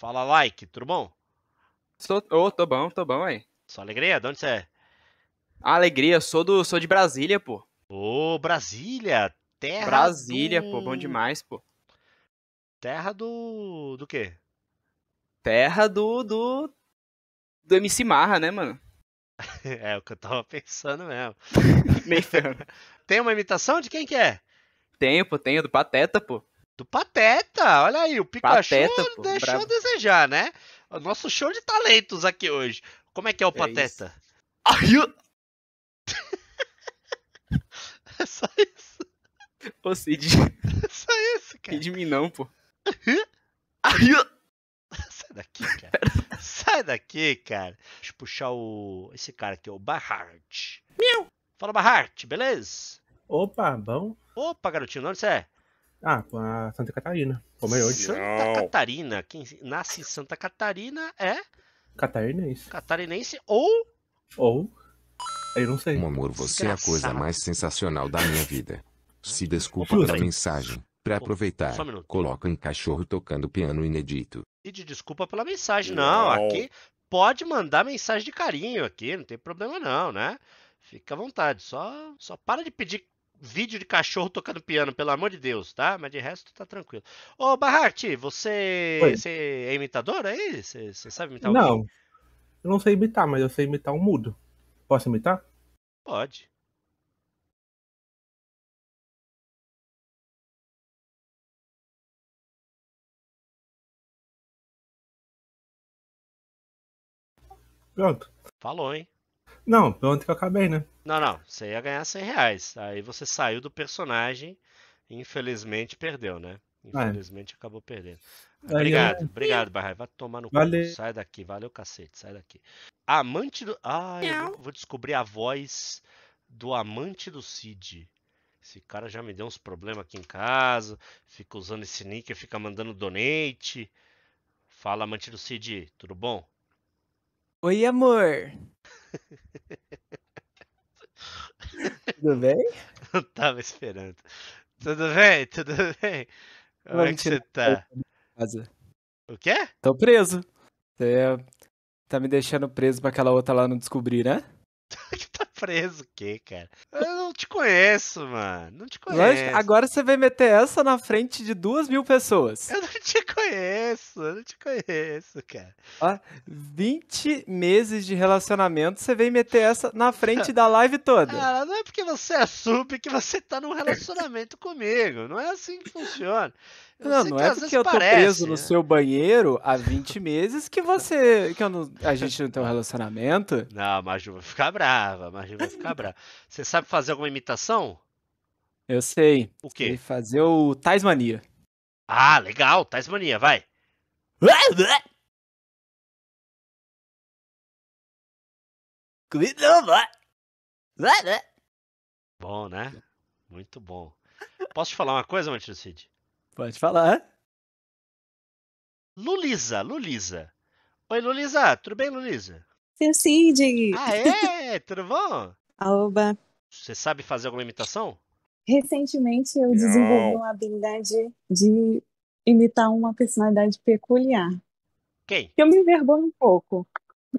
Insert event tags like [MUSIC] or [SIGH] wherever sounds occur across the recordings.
Fala, like, tudo bom? Sou, oh, tô bom, tô bom, aí. Só alegria? De onde você é? Alegria, sou do, sou de Brasília, pô. Ô, Brasília, terra Brasília, do... pô, bom demais, pô. Terra do do quê? Terra do do do MC Marra, né, mano? [LAUGHS] é o que eu tava pensando mesmo. [LAUGHS] Meio [LAUGHS] Tem uma imitação de quem que é? Tenho, pô, tenho, do Pateta, pô do Pateta. Olha aí, o Pikachu Pateta, pô, deixou bravo. a desejar, né? O nosso show de talentos aqui hoje. Como é que é o é Pateta? Isso. [LAUGHS] é só isso. Ô, Cid. É só isso, cara. Cid me não, pô. Sai daqui, cara. Sai daqui, cara. Deixa eu puxar o. Esse cara aqui, o Bahart. Meu! Fala, Bahart, beleza? Opa, bom? Opa, garotinho, onde você é? Ah, com a Santa Catarina. Como é hoje. Santa Catarina. Quem nasce em Santa Catarina é. Catarinense. Catarinense ou. Ou. Eu não sei. Meu Amor, você Desgraçado. é a coisa mais sensacional da minha vida. Se desculpa pela mensagem. Pra aproveitar, um coloca um cachorro tocando piano inedito. E de desculpa pela mensagem, não. não. Aqui pode mandar mensagem de carinho aqui, não tem problema não, né? Fica à vontade, só, só para de pedir vídeo de cachorro tocando piano, pelo amor de Deus, tá? Mas de resto tá tranquilo. Ô, Barrarte, você, você é imitador aí? Você, você sabe imitar alguém? Não, eu não sei imitar, mas eu sei imitar um mudo. Posso imitar? Pode. Pronto. Falou, hein? Não, pronto que eu acabei, né? Não, não. Você ia ganhar 100 reais. Aí você saiu do personagem e infelizmente perdeu, né? É. Infelizmente é. acabou perdendo. É obrigado, Aí, obrigado, Barrai. Vai tomar no Valeu. cu. Sai daqui, valeu, cacete, sai daqui. Amante do. Ah, eu vou descobrir a voz do amante do Cid. Esse cara já me deu uns problemas aqui em casa. Fica usando esse nick, fica mandando donate. Fala, amante do Cid, tudo bom? Oi, amor. [LAUGHS] Tudo bem? Não [LAUGHS] tava esperando. Tudo bem? Tudo bem? Como Não, é que você tá? O quê? Tô preso. Você tá me deixando preso pra aquela outra lá não descobrir, né? que [LAUGHS] tá preso o quê, cara? Eu te conheço, mano. Não te conheço. Lógico, agora você vai meter essa na frente de duas mil pessoas. Eu não te conheço, eu não te conheço, cara. Ó, 20 meses de relacionamento, você vem meter essa na frente da live toda. Cara, [LAUGHS] ah, não é porque você é sub é que você tá num relacionamento comigo. Não é assim que funciona não, não é porque eu tô parece, preso no né? seu banheiro há 20 meses que você. que eu não, a gente não tem um relacionamento. Não, a Maju vai ficar brava, a Maju vai ficar brava. Você sabe fazer alguma imitação? Eu sei. O quê? Sei fazer o Mania. Ah, legal, Mania, vai. Bom, né? Muito bom. Posso te falar uma coisa, Matheus Cid? Pode falar. Lulisa, Lulisa. Oi, Lulisa, tudo bem, Lulisa? Sim, sim, Ah, é? [LAUGHS] Tudo bom? Alba. Você sabe fazer alguma imitação? Recentemente eu desenvolvi uma habilidade de imitar uma personalidade peculiar. Quem? Eu me envergonho um pouco.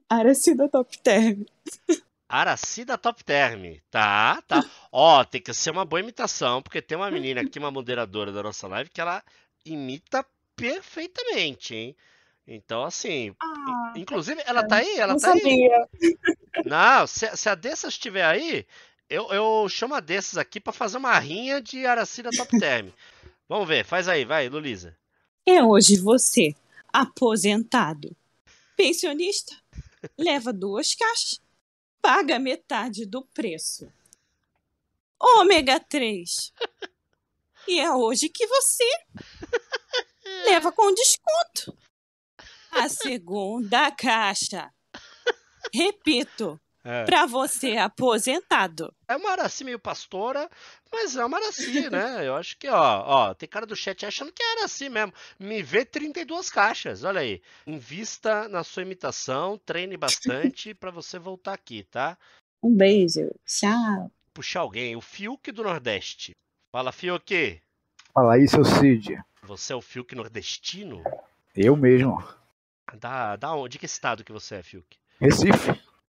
Araci do Top Term. [LAUGHS] Aracida Top Term. Tá, tá. [LAUGHS] Ó, tem que ser uma boa imitação, porque tem uma menina aqui, uma moderadora da nossa live, que ela imita perfeitamente, hein? Então, assim, ah, inclusive, ela tá aí, ela não tá sabia. aí. Não, se, se a dessas estiver aí, eu, eu chamo a Dessas aqui para fazer uma rinha de Aracida Top Term. [LAUGHS] Vamos ver, faz aí, vai, Luísa. É hoje você, aposentado, pensionista, leva duas caixas paga metade do preço. Ômega 3. E é hoje que você [LAUGHS] leva com desconto. A segunda caixa. Repito, é. Pra você aposentado. É uma Araci meio pastora, mas é uma Araci, [LAUGHS] né? Eu acho que, ó, ó, tem cara do chat achando que é Araci mesmo. Me vê 32 caixas, olha aí. Invista na sua imitação, treine bastante [LAUGHS] para você voltar aqui, tá? Um beijo, tchau. Puxar alguém, o Fiuk do Nordeste. Fala, Fiuk. Fala aí, seu Cid. Você é o Fiuk nordestino? Eu mesmo. Da, da onde? De que estado que você é, Fiuk? Recife.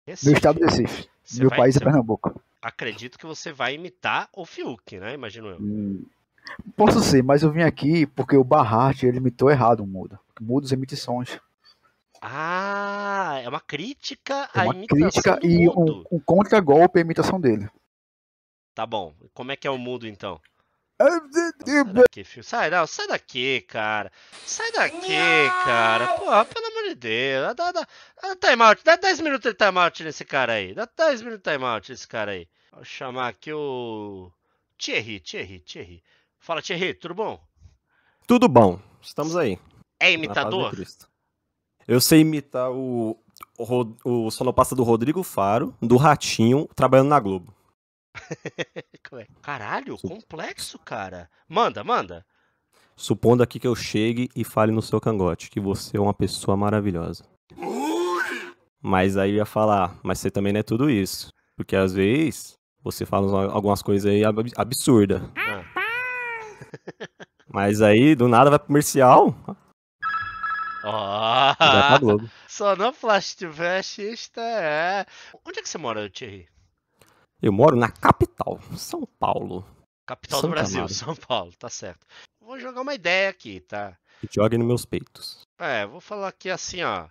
Recife. Meu estado do Recife. Você meu vai, país é Pernambuco. Acredito que você vai imitar o Fiuk, né? Imagino eu. Hum. Posso ser, mas eu vim aqui porque o Barhart ele imitou errado o Muda. Mudos emite sons. Ah, é uma crítica é uma à imitação crítica do e um, um contra-golpe à imitação dele. Tá bom. Como é que é o mundo então? É, sai daqui, filho. Sai, não, sai daqui, cara. Sai daqui, cara. Pô, pelo amor de Deus. Dá, dá, dá timeout. Dá 10 minutos de timeout nesse cara aí. Dá 10 minutos de timeout nesse cara aí. Vou chamar aqui o. Thierry, Thierry, Thierry. Fala, Thierry, tudo bom? Tudo bom. Estamos aí. É imitador? Eu sei imitar o, o, o sonopasta do Rodrigo Faro, do Ratinho, trabalhando na Globo. [LAUGHS] Caralho, complexo, cara. Manda, manda. Supondo aqui que eu chegue e fale no seu cangote que você é uma pessoa maravilhosa. Mas aí eu ia falar, mas você também não é tudo isso. Porque às vezes você fala algumas coisas aí absurdas. Ah. Mas aí, do nada, vai pro comercial. Só Oh. Vai pra Globo. é. Onde é que você mora, Thierry? Eu moro na capital, São Paulo. Capital Santa do Brasil, Mara. São Paulo, tá certo vou jogar uma ideia aqui, tá? Jogue nos meus peitos. É, vou falar aqui assim, ó.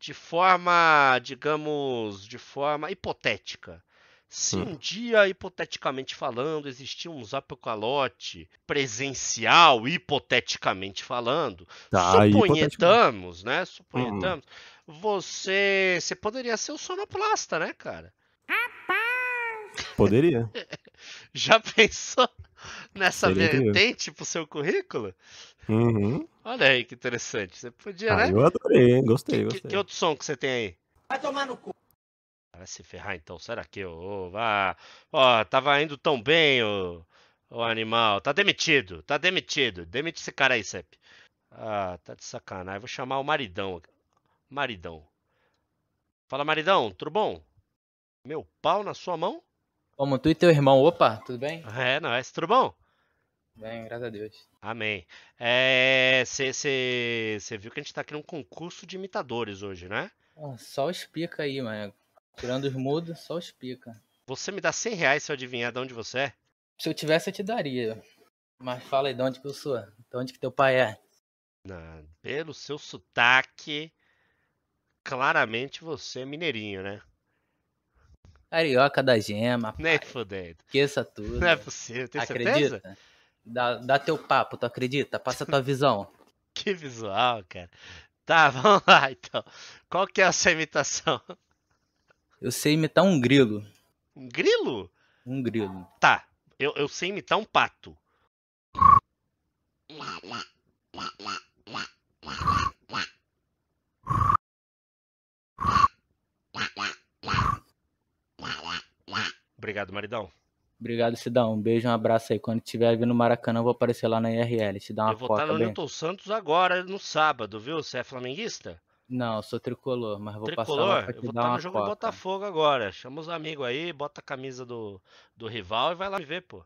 De forma, digamos, de forma hipotética. Se hum. um dia, hipoteticamente falando, existia um Zapocalote presencial, hipoteticamente falando, tá, suponhamos, né? Suponhamos, hum. você, você poderia ser o sonoplasta, né, cara? Rapaz! Poderia. [LAUGHS] Já pensou? nessa vertente pro seu currículo? Uhum. Olha aí que interessante. Você podia, ah, né? Eu adorei, gostei, que, gostei. Que, que, outro som que você tem aí? Vai tomar no cu. Vai se ferrar então, será que eu. vá... Ó, oh, tava indo tão bem, o oh, oh, animal. Tá demitido, tá demitido. Demite esse cara aí, Sepp. Ah, tá de sacanagem. Vou chamar o maridão. Maridão. Fala, maridão, tudo bom? Meu pau na sua mão? Como tu e teu irmão. Opa, tudo bem? É, nós. Tudo bom? Bem, graças a Deus. Amém. Você é, viu que a gente tá aqui num concurso de imitadores hoje, né? Oh, só os pica aí, mano. Tirando os mudos, só os pica. Você me dá 100 reais se eu adivinhar de onde você é? Se eu tivesse, eu te daria. Mas fala aí de onde que eu sou. De onde que teu pai é? pelo seu sotaque, claramente você é mineirinho, né? Carioca da gema. Nem fudendo. Esqueça tudo. Não é possível, tem acredita? certeza? Dá, dá teu papo, tu acredita? Passa tua visão. [LAUGHS] que visual, cara. Tá, [LAUGHS] vamos lá então. Qual que é a sua imitação? Eu sei imitar um grilo. Um grilo? Um grilo. Tá, eu, eu sei imitar um pato. Obrigado, maridão. Obrigado, Sidão. Um beijo, um abraço aí. Quando estiver vindo no Maracanã, eu vou aparecer lá na IRL. Te dá uma eu tá foto. Eu vou estar no Newton Santos agora, no sábado, viu? Você é flamenguista? Não, sou tricolor, mas vou tricolor? passar lá eu vou estar tá no jogo do Botafogo agora. Chama os amigos aí, bota a camisa do, do rival e vai lá me ver, pô.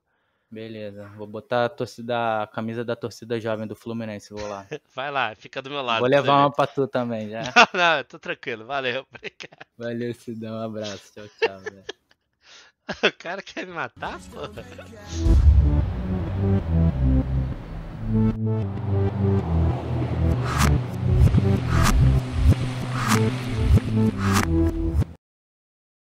Beleza, vou botar a, torcida, a camisa da torcida jovem do Fluminense, vou lá. [LAUGHS] Vai lá, fica do meu lado. Vou levar uma pra tu também, já. [LAUGHS] Não, não, tô tranquilo, valeu, [LAUGHS] obrigado. Valeu, Sidão, um abraço, tchau, tchau. [LAUGHS] O cara quer me matar, porra?